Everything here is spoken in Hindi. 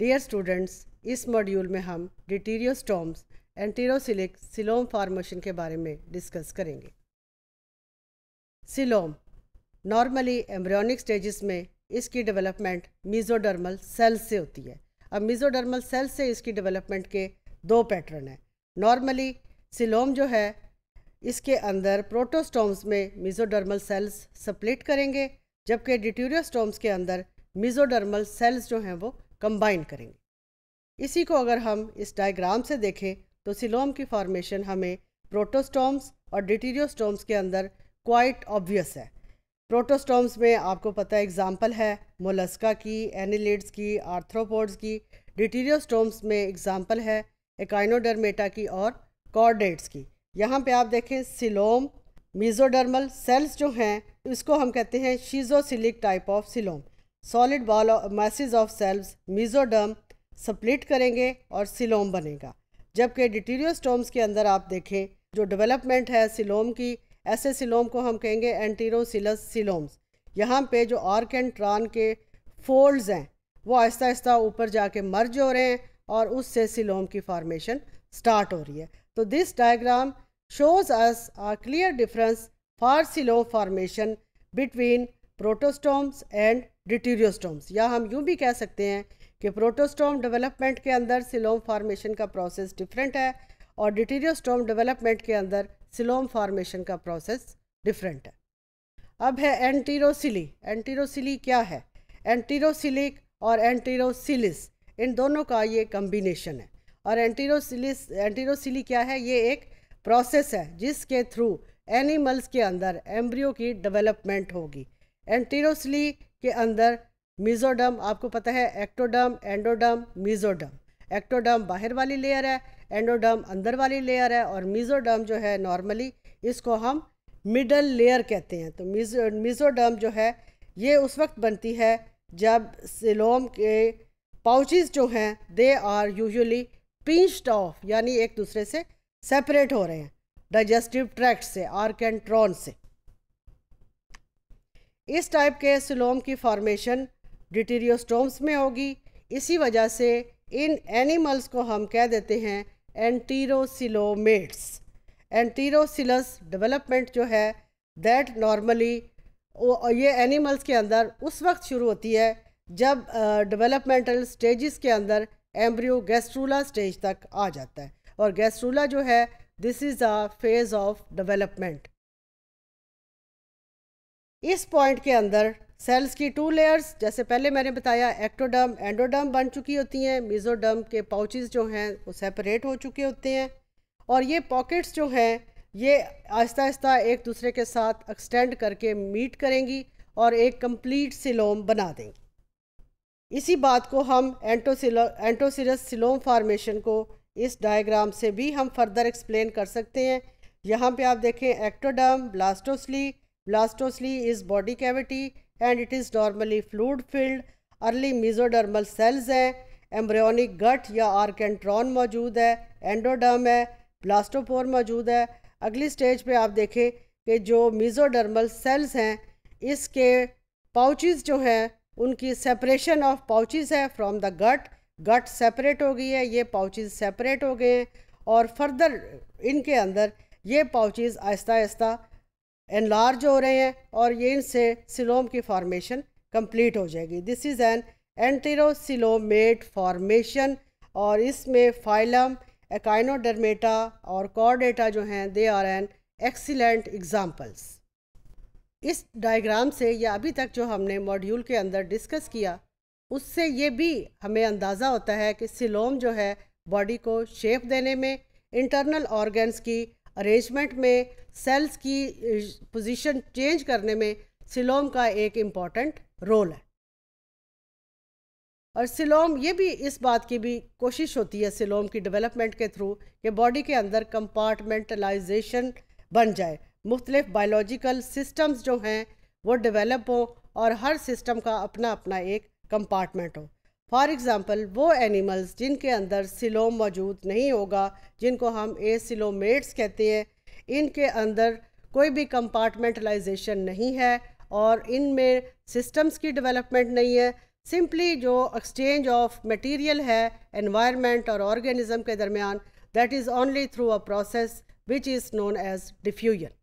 डियर स्टूडेंट्स इस मॉड्यूल में हम डिटीरियोस्टोम्स एंटीरोसिलिक सिलोम फार्मेशन के बारे में डिस्कस करेंगे सिलोम नॉर्मली एम्ब्रियोनिक स्टेजेस में इसकी डेवलपमेंट मीजोडर्मल सेल से होती है अब मीजोडर्मल सेल से इसकी डेवलपमेंट के दो पैटर्न हैं नॉर्मली सिलोम जो है इसके अंदर प्रोटोस्टोम्स में मीजोडर्मल सेल्स सप्लिट करेंगे जबकि डिटीरियोस्टोम्स के अंदर मीजोडर्मल सेल्स जो हैं वो कंबाइन करेंगे इसी को अगर हम इस डायग्राम से देखें तो सिलोम की फॉर्मेशन हमें प्रोटोस्टोम्स और डिटीरियोस्टोम्स के अंदर क्वाइट ऑब्वियस है प्रोटोस्टोम्स में आपको पता है एग्ज़ाम्पल है मोलस्का की एनिलिड्स की आर्थ्रोपोड्स की डिटीरियोस्टोम्स में एग्ज़ाम्पल है एकाइनोडर्मेटा की और कॉर्डेट्स की यहाँ पे आप देखें सिलोम मीजोडर्मल सेल्स जो हैं इसको हम कहते हैं schizocoelic type of coelom solid ball masses of cells mesoderm split करेंगे और सिलोम बनेगा जबकि डिटीरियोस्टोम्स के अंदर आप देखें जो डेवलपमेंट है सिलोम की ऐसे सिलोम को हम कहेंगे एंटीरोसिलस सिलोम्स यहाँ पे जो आर्क एंड ट्रान के फोल्ड्स हैं वो आहिस्ता आहिस्ता ऊपर जाके मर्ज हो रहे हैं और उससे सिलोम की फॉर्मेशन स्टार्ट हो रही है तो this diagram shows us a clear difference for coelom formation between protostomes and deuterostomes या हम यूँ भी कह सकते हैं कि प्रोटोस्टोम डेवलपमेंट के अंदर सिलोम फार्मेशन का प्रोसेस डिफरेंट है और डिटीरियोस्टोम डेवलपमेंट के अंदर सिलोम फार्मेशन का प्रोसेस डिफरेंट है अब है एंटीरोसिली एंटीरोसिली क्या है एंटीरोसिलिक और एंटीरोसिलिस इन दोनों का ये कम्बिनेशन है और एंटीरोसिलिस एंटीरोसिली क्या है ये एक प्रोसेस है जिसके थ्रू एनिमल्स के अंदर एम्ब्रियो की डेवलपमेंट होगी एंटीरोसली के अंदर मीजोडम आपको पता है एक्टोडम एंडोडम मिजोडम एक्टोडम बाहर वाली लेयर है एंडोडम अंदर वाली लेयर है और मीजोडम जो है नॉर्मली इसको हम मिडल लेयर कहते हैं तो मीजो मीजोडम जो है ये उस वक्त बनती है जब सिलोम के पाउचेस जो हैं they are usually pinched off यानी एक दूसरे से सेपरेट हो रहे हैं डाइजेस्टिव ट्रैक्ट से आर्क एंड ट्रॉन से इस टाइप के सिलोम की फॉर्मेशन डिटीरियोस्टोम्स में होगी इसी वजह से इन एनिमल्स को हम कह देते हैं एंटीरोसिलोमेट्स एंटीरोसिलस डेवलपमेंट जो है दैट नॉर्मली ये एनिमल्स के अंदर उस वक्त शुरू होती है जब डेवलपमेंटल uh, स्टेजेस के अंदर एम्ब्रियो गैस्ट्रूला स्टेज तक आ जाता है और गैस्ट्रूला जो है this is a phase of development इस पॉइंट के अंदर सेल्स की टू लेयर्स जैसे पहले मैंने बताया एक्टोडर्म एंडोडर्म बन चुकी होती हैं मिजोडर्म के पाउचेस जो हैं वो सेपरेट हो चुके होते हैं और ये पॉकेट्स जो हैं ये आहिस्ता आहिस्ता एक दूसरे के साथ एक्सटेंड करके मीट करेंगी और एक कंप्लीट सिलोम बना देंगी इसी बात को हम एंटोसिलो एंटोसिरस सिलोम फार्मेशन को इस डायग्राम से भी हम फर्दर एक्सप्लेन कर सकते हैं यहाँ पे आप देखें ectoderm blastocoel blastocoel is body cavity and it is normally fluid filled early mesodermal cells हैं एम्ब्रियोनिक गट या आर्केंट्रॉन मौजूद है एंडोडर्म है ब्लास्टोपोर मौजूद है अगली स्टेज पे आप देखें कि जो मीजोडर्मल सेल्स हैं इसके पाउचेस जो हैं उनकी सेपरेशन ऑफ पाउचेज़ है from the gut gut separate हो गई है ये पाउचेस सेपरेट हो गए हैं और फर्दर इनके अंदर ये पाउचेस आहिस्ता आहिस्ता एनलार्ज हो रहे हैं और ये इनसे सिलोम की फॉर्मेशन कंप्लीट हो जाएगी this is an enterocoelomate formation और इसमें फाइलम एकाइनोडर्मेटा और कॉर्डेटा जो हैं they are an excellent examples इस डायग्राम से या अभी तक जो हमने मॉड्यूल के अंदर डिस्कस किया उससे ये भी हमें अंदाज़ा होता है कि सिलोम जो है बॉडी को शेप देने में इंटरनल ऑर्गन्स की अरेंजमेंट में सेल्स की पोजीशन चेंज करने में सिलोम का एक इम्पॉर्टेंट रोल है और सिलोम ये भी इस बात की भी कोशिश होती है सिलोम की डेवलपमेंट के थ्रू कि बॉडी के अंदर कंपार्टमेंटलाइजेशन बन जाए मुख्तलिफ बायोलॉजिकल सिस्टम्स जो हैं वो डेवलप हों और हर सिस्टम का अपना अपना एक कंपार्टमेंट हो फॉर एग्ज़ाम्पल वो एनिमल्स जिनके अंदर सिलोम मौजूद नहीं होगा जिनको हम ए सिलोमेट्स कहते हैं इनके अंदर कोई भी कंपार्टमेंटलाइजेशन नहीं है और इनमें सिस्टम्स की डेवलपमेंट नहीं है सिंपली जो एक्सचेंज ऑफ मटेरियल है एनवायरनमेंट और ऑर्गेनिज्म के दरमियान that is only through a process which is known as diffusion